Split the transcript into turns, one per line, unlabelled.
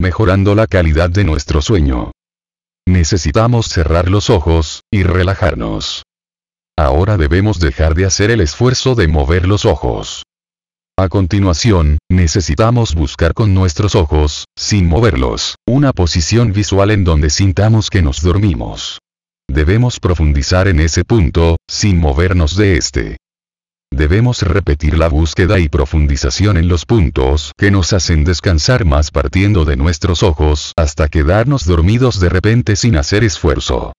mejorando la calidad de nuestro sueño. Necesitamos cerrar los ojos, y relajarnos. Ahora debemos dejar de hacer el esfuerzo de mover los ojos. A continuación, necesitamos buscar con nuestros ojos, sin moverlos, una posición visual en donde sintamos que nos dormimos. Debemos profundizar en ese punto, sin movernos de este. Debemos repetir la búsqueda y profundización en los puntos que nos hacen descansar más partiendo de nuestros ojos hasta quedarnos dormidos de repente sin hacer esfuerzo.